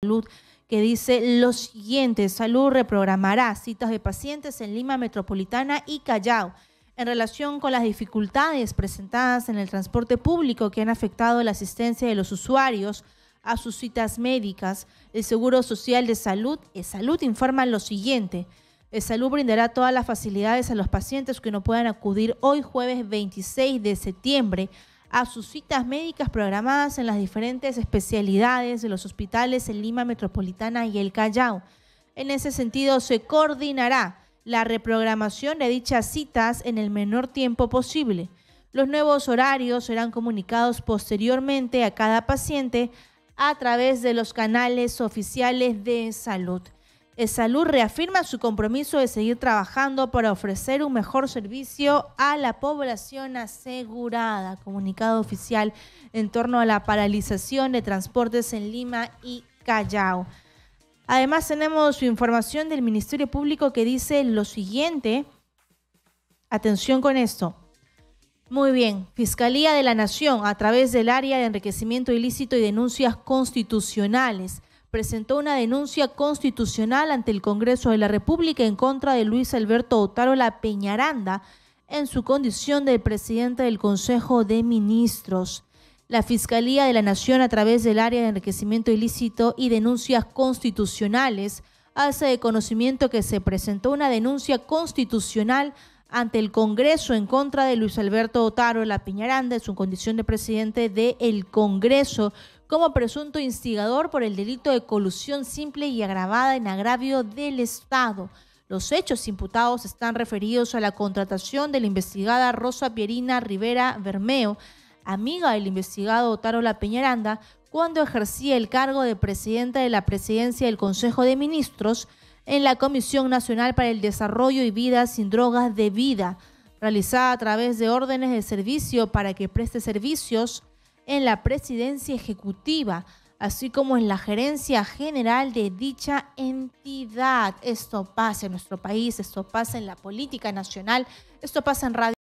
Salud que dice lo siguiente, Salud reprogramará citas de pacientes en Lima Metropolitana y Callao en relación con las dificultades presentadas en el transporte público que han afectado la asistencia de los usuarios a sus citas médicas. El Seguro Social de Salud, eh, Salud informa lo siguiente. Eh, Salud brindará todas las facilidades a los pacientes que no puedan acudir hoy jueves 26 de septiembre a sus citas médicas programadas en las diferentes especialidades de los hospitales en Lima Metropolitana y el Callao. En ese sentido, se coordinará la reprogramación de dichas citas en el menor tiempo posible. Los nuevos horarios serán comunicados posteriormente a cada paciente a través de los canales oficiales de salud. Salud reafirma su compromiso de seguir trabajando para ofrecer un mejor servicio a la población asegurada. Comunicado oficial en torno a la paralización de transportes en Lima y Callao. Además tenemos información del Ministerio Público que dice lo siguiente. Atención con esto. Muy bien, Fiscalía de la Nación, a través del área de enriquecimiento ilícito y denuncias constitucionales, presentó una denuncia constitucional ante el Congreso de la República en contra de Luis Alberto La Peñaranda en su condición de presidente del Consejo de Ministros. La Fiscalía de la Nación, a través del área de enriquecimiento ilícito y denuncias constitucionales, hace de conocimiento que se presentó una denuncia constitucional ante el Congreso en contra de Luis Alberto Otaro La Piñaranda en su condición de presidente del Congreso como presunto instigador por el delito de colusión simple y agravada en agravio del Estado. Los hechos imputados están referidos a la contratación de la investigada Rosa Pierina Rivera Bermeo, amiga del investigado Otaro La Peñaranda, cuando ejercía el cargo de presidenta de la presidencia del Consejo de Ministros, en la Comisión Nacional para el Desarrollo y Vida sin Drogas de Vida, realizada a través de órdenes de servicio para que preste servicios en la presidencia ejecutiva, así como en la gerencia general de dicha entidad. Esto pasa en nuestro país, esto pasa en la política nacional, esto pasa en radio.